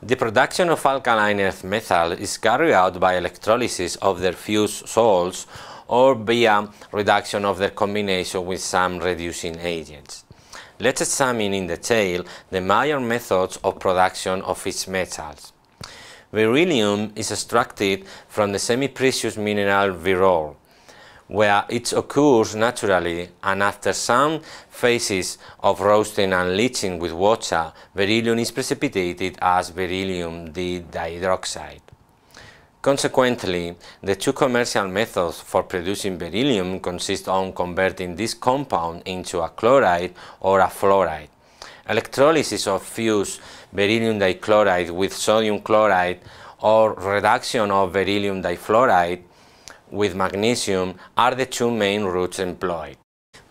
The production of alkaline earth metal is carried out by electrolysis of their fused salts or via reduction of their combination with some reducing agents. Let's examine in detail the major methods of production of each metals. Beryllium is extracted from the semi-precious mineral virol where it occurs naturally and after some phases of roasting and leaching with water, beryllium is precipitated as beryllium dihydroxide. Consequently, the two commercial methods for producing beryllium consist on converting this compound into a chloride or a fluoride. Electrolysis of fused beryllium dichloride with sodium chloride or reduction of beryllium difluoride with magnesium are the two main routes employed.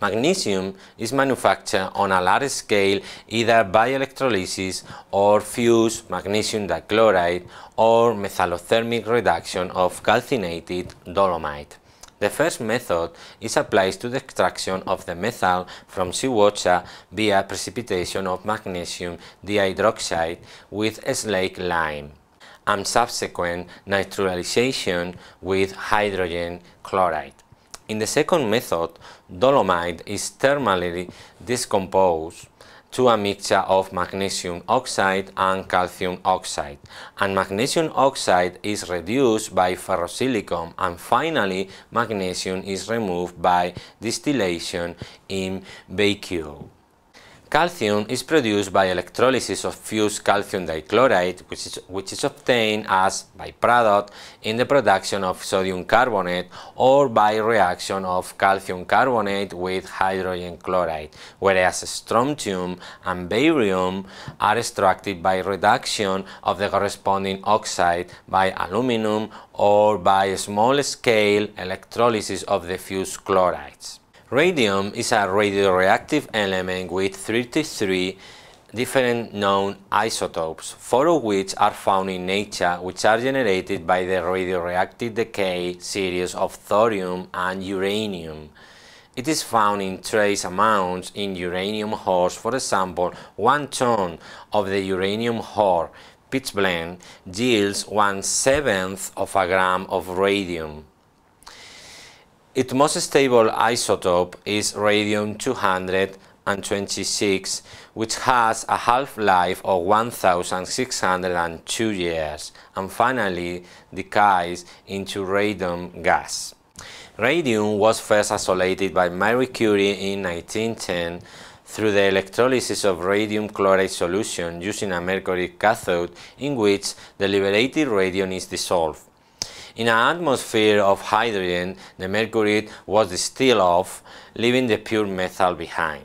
Magnesium is manufactured on a large scale either by electrolysis or fused magnesium dichloride or metallothermic reduction of calcinated dolomite. The first method is applied to the extraction of the methyl from seawater via precipitation of magnesium dihydroxide with slake lime and subsequent naturalization with hydrogen chloride. In the second method, dolomite is thermally decomposed to a mixture of magnesium oxide and calcium oxide and magnesium oxide is reduced by ferrosilicon and finally magnesium is removed by distillation in vacuum. Calcium is produced by electrolysis of fused calcium dichloride, which is, which is obtained as byproduct in the production of sodium carbonate or by reaction of calcium carbonate with hydrogen chloride, whereas strontium and barium are extracted by reduction of the corresponding oxide by aluminum or by small-scale electrolysis of the fused chlorides. Radium is a radioreactive element with 33 different known isotopes, four of which are found in nature, which are generated by the radioreactive decay series of thorium and uranium. It is found in trace amounts in uranium ores, for example, one ton of the uranium ore, pitch yields one-seventh of a gram of radium. Its most stable isotope is radium-226, which has a half-life of 1,602 years, and finally decays into radon gas. Radium was first isolated by Marie Curie in 1910 through the electrolysis of radium chloride solution using a mercury cathode in which the liberated radium is dissolved. In an atmosphere of hydrogen, the mercury was distilled off, leaving the pure metal behind.